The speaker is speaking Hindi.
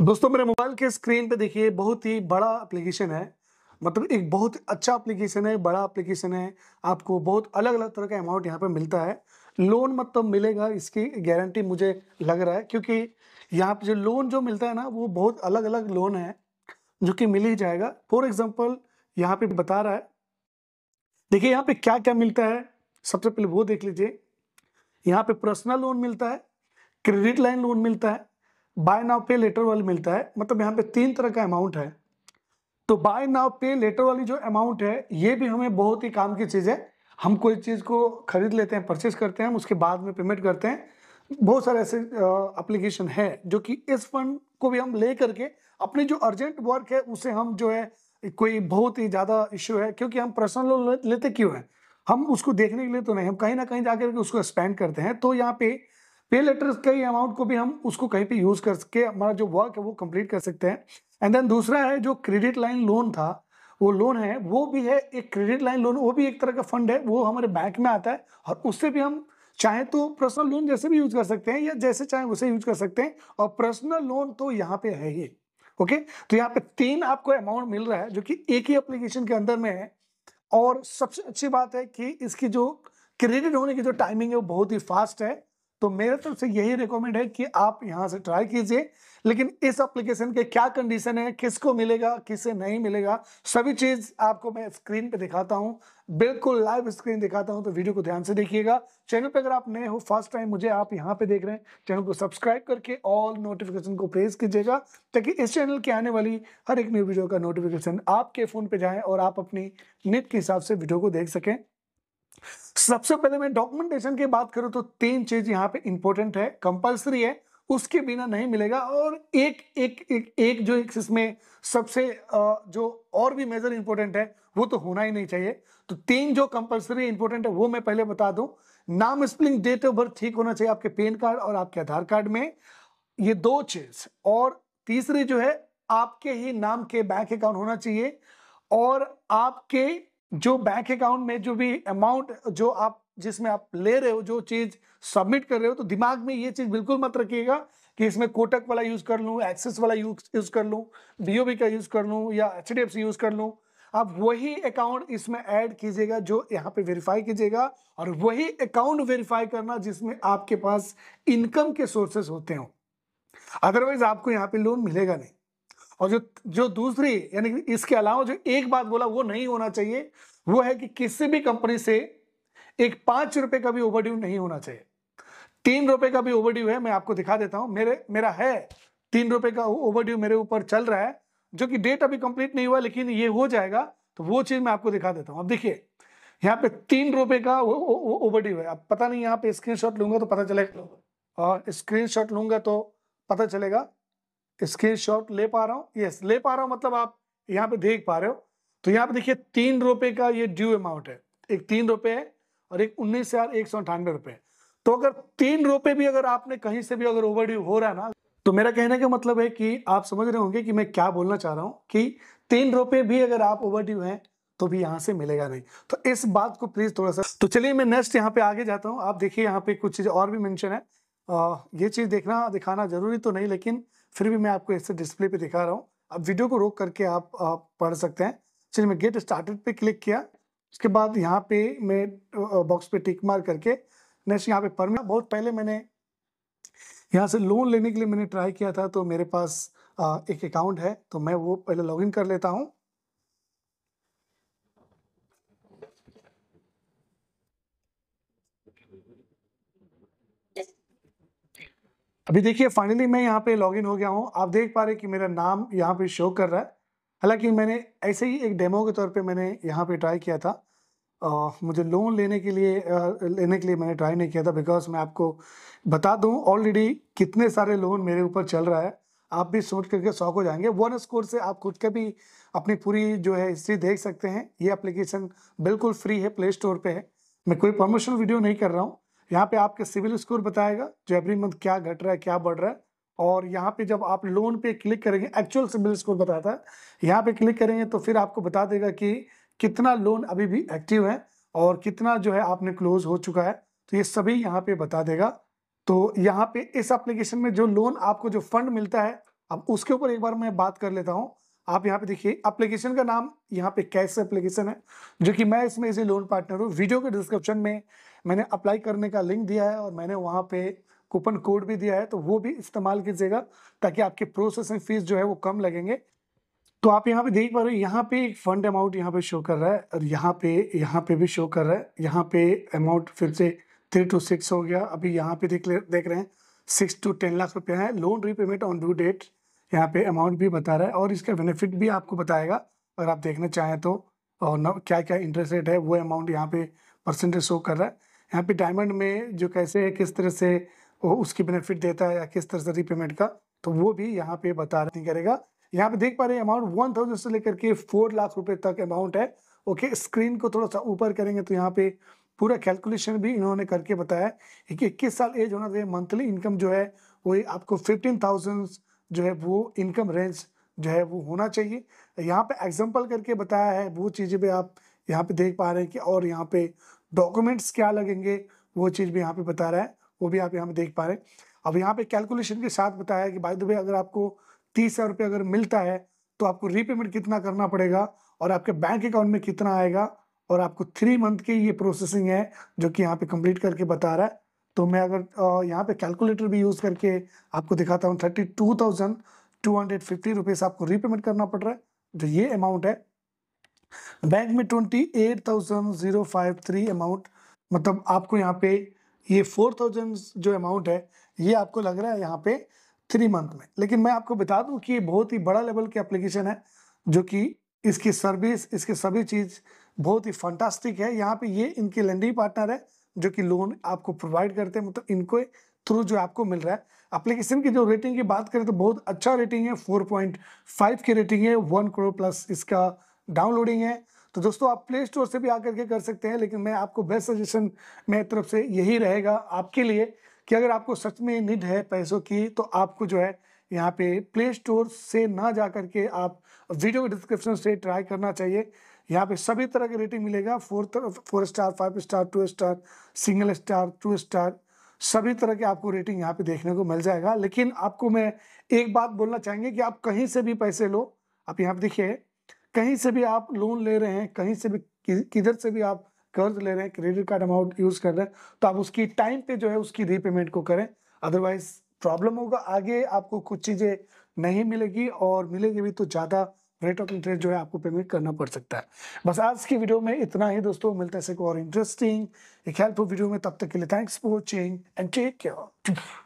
दोस्तों मेरे मोबाइल के स्क्रीन पे देखिए बहुत ही बड़ा एप्लीकेशन है मतलब एक बहुत अच्छा एप्लीकेशन है बड़ा एप्लीकेशन है आपको बहुत अलग अलग तरह का अमाउंट यहाँ पे मिलता है लोन मतलब तो मिलेगा इसकी गारंटी मुझे लग रहा है क्योंकि यहाँ पे जो लोन जो मिलता है ना वो बहुत अलग अलग लोन है जो कि मिल ही जाएगा फॉर एग्जाम्पल यहाँ पे बता रहा है देखिए यहाँ पे क्या क्या मिलता है सबसे पहले वो देख लीजिए यहाँ पे पर्सनल लोन मिलता है क्रेडिट लाइन लोन मिलता है बाय नाव पे लेटर वाली मिलता है मतलब यहाँ पे तीन तरह का अमाउंट है तो बाय नाव पे लेटर वाली जो अमाउंट है ये भी हमें बहुत ही काम की चीज़ है हम कोई चीज़ को खरीद लेते हैं परचेस करते हैं हम उसके बाद में पेमेंट करते हैं बहुत सारे ऐसे अप्लीकेशन है जो कि इस फंड को भी हम ले करके अपने जो अर्जेंट वर्क है उसे हम जो है कोई बहुत ही ज़्यादा इश्यू है क्योंकि हम पर्सनल लोन लेते क्यों हैं हम उसको देखने के लिए तो नहीं हम कहीं ना कहीं जाकर के उसको स्पेंड करते हैं तो यहाँ पे पे लेटर्स के अमाउंट को भी हम उसको कहीं पे यूज करके हमारा जो वर्क है वो कंप्लीट कर सकते हैं एंड देन दूसरा है जो क्रेडिट लाइन लोन था वो लोन है वो भी है एक क्रेडिट लाइन लोन वो भी एक तरह का फंड है वो हमारे बैंक में आता है और उससे भी हम चाहे तो पर्सनल लोन जैसे भी यूज कर सकते हैं या जैसे चाहे उसे यूज कर सकते हैं और पर्सनल लोन तो यहाँ पे है ही ओके तो यहाँ पे तीन आपको अमाउंट मिल रहा है जो कि एक ही एप्लीकेशन के अंदर में है और सबसे अच्छी बात है कि इसकी जो क्रेडिट होने की जो टाइमिंग है वो बहुत ही फास्ट है तो मेरे तरफ से यही रिकमेंड है कि आप यहाँ से ट्राई कीजिए लेकिन इस एप्लीकेशन के क्या कंडीशन है किसको मिलेगा किसे नहीं मिलेगा सभी चीज़ आपको मैं स्क्रीन पे दिखाता हूँ बिल्कुल लाइव स्क्रीन दिखाता हूँ तो वीडियो को ध्यान से देखिएगा चैनल पे अगर आप नए हो फर्स्ट टाइम मुझे आप यहाँ पे देख रहे हैं चैनल को सब्सक्राइब करके ऑल नोटिफिकेशन को प्रेस कीजिएगा ताकि इस चैनल की आने वाली हर एक न्यू वीडियो का नोटिफिकेशन आपके फ़ोन पर जाएँ और आप अपनी नेट के हिसाब से वीडियो को देख सकें सबसे पहले मैं डॉक्यूमेंटेशन की बात करूं तो तीन चीज यहाँ पे इंपॉर्टेंट है कंपलसरी है उसके बिना नहीं मिलेगा और एक एक एक एक जो एक इसमें सबसे जो और भी मेजर इंपॉर्टेंट है वो तो होना ही नहीं चाहिए तो तीन जो कंपलसरी इंपॉर्टेंट है वो मैं पहले बता दूं नाम स्पेलिंग डेट ऑफ बर्थ ठीक होना चाहिए आपके पेन कार्ड और आपके आधार कार्ड में ये दो चीज और तीसरी जो है आपके ही नाम के बैंक अकाउंट होना चाहिए और आपके जो बैंक अकाउंट में जो भी अमाउंट जो आप जिसमें आप ले रहे हो जो चीज सबमिट कर रहे हो तो दिमाग में ये चीज बिल्कुल मत रखिएगा कि इसमें कोटक वाला यूज कर लूँ एक्सेस वाला यूज कर लूँ बीओबी का यूज कर लूँ या H D F C use कर लूँ आप वही अकाउंट इसमें ऐड कीजिएगा जो यहाँ पे वेरीफाई कीजिएगा और वही अकाउंट वेरीफाई करना जिसमें आपके पास इनकम के सोर्सेस होते हो अदरवाइज आपको यहाँ पे लोन मिलेगा नहीं और जो जो दूसरी यानी इसके अलावा जो एक बात बोला वो नहीं होना चाहिए वो है कि किसी भी कंपनी से एक पांच रुपए का भी ओवरड्यू नहीं होना चाहिए तीन रुपए का भी ओवरड्यू है मैं आपको दिखा देता हूं मेरे मेरा है तीन रुपए का ओवरड्यू मेरे ऊपर चल रहा है जो कि डेट अभी कंप्लीट नहीं हुआ लेकिन ये हो जाएगा तो वो चीज मैं आपको दिखा देता हूं अब देखिए यहाँ पे तीन रुपए का ओवरड्यू है अब पता नहीं यहाँ पे स्क्रीन लूंगा तो पता चलेगा और शॉट लूंगा तो पता चलेगा स्क्रीन शॉट ले पा रहा हूँ यस ले पा रहा हूँ मतलब आप यहाँ पे देख पा रहे हो तो यहाँ पे देखिए तीन रुपए का ये ड्यू अमाउंट है एक तीन रुपए है और एक उन्नीस हजार एक सौ अंठानवे रुपये तो अगर तीन रुपये भी अगर आपने कहीं से भी अगर ओवरड्यू हो रहा है ना तो मेरा कहने का मतलब है कि आप समझ रहे होंगे कि मैं क्या बोलना चाह रहा हूँ कि तीन रुपए भी अगर आप ओवरड्यू है हैं तो भी यहाँ से मिलेगा नहीं तो इस बात को प्लीज थोड़ा सा तो चलिए मैं नेक्स्ट यहाँ पे आगे जाता हूँ आप देखिए यहाँ पे कुछ चीज़ और भी मैंशन है आ, ये चीज़ देखना दिखाना जरूरी तो नहीं लेकिन फिर भी मैं आपको इससे डिस्प्ले पे दिखा रहा हूँ अब वीडियो को रोक करके आप, आप पढ़ सकते हैं चलिए मैं गेट स्टार्टेड पे क्लिक किया उसके बाद यहाँ पे मैं बॉक्स पे टिक मार करके नेक्स्ट यहाँ पे परमिट बहुत पहले मैंने यहाँ से लोन लेने के लिए मैंने ट्राई किया था तो मेरे पास एक अकाउंट है तो मैं वो पहले लॉगिन कर लेता हूँ अभी देखिए फाइनली मैं यहाँ पे लॉगिन हो गया हूँ आप देख पा रहे कि मेरा नाम यहाँ पे शो कर रहा है हालांकि मैंने ऐसे ही एक डेमो के तौर पे मैंने यहाँ पे ट्राई किया था आ, मुझे लोन लेने के लिए आ, लेने के लिए मैंने ट्राई नहीं किया था बिकॉज मैं आपको बता दूँ ऑलरेडी कितने सारे लोन मेरे ऊपर चल रहा है आप भी सोच करके शौक हो जाएंगे वन स्कोर से आप खुद का भी अपनी पूरी जो है हिस्ट्री देख सकते हैं ये एप्लीकेशन बिल्कुल फ्री है प्ले स्टोर पर है मैं कोई प्रमोशनल वीडियो नहीं कर रहा हूँ यहाँ पे आपके सिविल स्कोर बताएगा जो एवरी मंथ क्या घट रहा है क्या बढ़ रहा है और यहाँ पे जब आप लोन पे क्लिक करेंगे एक्चुअल सिविल स्कोर बताता है यहाँ पे क्लिक करेंगे तो फिर आपको बता देगा कि कितना लोन अभी भी एक्टिव है और कितना जो है आपने क्लोज हो चुका है तो ये सभी यहाँ पे बता देगा तो यहाँ पे इस एप्लीकेशन में जो लोन आपको जो फंड मिलता है अब उसके ऊपर एक बार मैं बात कर लेता हूँ आप यहाँ पे देखिए एप्लीकेशन का नाम यहाँ पे कैश एप्लीकेशन है जो कि मैं इसमें इसे लोन पार्टनर हूँ वीडियो के डिस्क्रिप्शन में मैंने अप्लाई करने का लिंक दिया है और मैंने वहाँ पे कूपन कोड भी दिया है तो वो भी इस्तेमाल कीजिएगा ताकि आपके प्रोसेसिंग फीस जो है वो कम लगेंगे तो आप यहाँ पे देख पा रहे हो यहाँ पे एक फंड अमाउंट यहाँ पे शो कर रहा है और यहाँ पे यहाँ पे भी शो कर रहा है यहाँ पे अमाउंट फिर से थ्री टू सिक्स हो गया अभी यहाँ पे देख देख रहे हैं सिक्स टू टेन लाख रुपया है loan repayment on due date यहाँ पे अमाउंट भी बता रहा है और इसका बेनिफिट भी आपको बताएगा अगर आप देखना चाहें तो और न, क्या क्या इंटरेस्ट रेट है वो अमाउंट यहाँ पे परसेंटेज शो कर रहा है यहाँ पे डायमंड में जो कैसे है किस तरह से वो उसकी बेनिफिट देता है या किस तरह से रीपेमेंट का तो वो भी यहाँ पे बता रहा करेगा यहाँ पे देख पा रहे हैं अमाउंट वन थाउजेंड से लेकर के फोर लाख रुपए तक अमाउंट है ओके स्क्रीन को थोड़ा सा ऊपर करेंगे तो यहाँ पे पूरा कैलकुलेशन भी इन्होंने करके बताया कि इक्कीस साल एज होना चाहिए मंथली इनकम जो है वही आपको फिफ्टीन थाउजेंड जो है वो इनकम रेंज जो है वो होना चाहिए यहाँ पे एग्जांपल करके बताया है वो चीज़ें भी आप यहाँ पे देख पा रहे हैं कि और यहाँ पे डॉक्यूमेंट्स क्या लगेंगे वो चीज़ भी यहाँ पे बता रहा है वो भी आप यहाँ पे देख पा रहे हैं अब यहाँ पे कैलकुलेशन के साथ बताया है कि भाई दुबे अगर आपको तीस हज़ार रुपये अगर मिलता है तो आपको रीपेमेंट कितना करना पड़ेगा और आपके बैंक अकाउंट में कितना आएगा और आपको थ्री मंथ की ये प्रोसेसिंग है जो कि यहाँ पे कंप्लीट करके बता रहा है तो मैं अगर यहाँ पे कैलकुलेटर भी यूज़ करके आपको दिखाता हूँ thirty two thousand two hundred fifty rupees आपको रीपेमेंट करना पड़ रहा है जो ये अमाउंट है बैंक में twenty eight thousand zero five three amount मतलब आपको यहाँ पे ये फोर थाउजेंड जो अमाउंट है ये आपको लग रहा है यहाँ पे थ्री मंथ में लेकिन मैं आपको बता दूँ कि ये बहुत ही बड़ा लेवल की एप्लीकेशन है जो कि इसकी सर्विस इसकी सभी चीज़ बहुत ही फंटास्टिक है यहाँ पे ये इनके लेंडिंग पार्टनर है जो कि लोन आपको प्रोवाइड करते हैं मतलब इनको थ्रू जो आपको मिल रहा है एप्लीकेशन की जो रेटिंग की बात करें तो बहुत अच्छा रेटिंग है 4.5 की रेटिंग है वन करोड़ प्लस इसका डाउनलोडिंग है तो दोस्तों आप प्ले स्टोर से भी आकर के कर सकते हैं लेकिन मैं आपको बेस्ट सजेशन मेरी तरफ से यही रहेगा आपके लिए कि अगर आपको सच में नीड है पैसों की तो आपको जो है यहाँ पे प्ले स्टोर से ना जा करके आप वीडियो के डिस्क्रिप्शन से ट्राई करना चाहिए यहाँ पे सभी तरह की रेटिंग मिलेगा four four star five star two star single star two star सभी तरह के आपको रेटिंग यहाँ पे देखने को मिल जाएगा लेकिन आपको मैं एक बात बोलना चाहेंगे कि आप कहीं से भी पैसे लो आप यहाँ पे देखिए कहीं से भी आप लोन ले रहे हैं कहीं से भी किधर से भी आप कर्ज ले रहे हैं क्रेडिट कार्ड अमाउंट यूज़ कर रहे हैं तो आप उसकी टाइम पे जो है उसकी रीपेमेंट को करें अदरवाइज प्रॉब्लम होगा आगे आपको कुछ चीज़ें नहीं मिलेगी और मिलेगी भी तो ज़्यादा रेट ऑफ इंटरेस्ट जो है आपको पेमेंट करना पड़ सकता है बस आज की वीडियो में इतना ही दोस्तों मिलता है और इंटरेस्टिंग एक हेल्पफुल वीडियो में तब तक के लिए thanks for watching and take care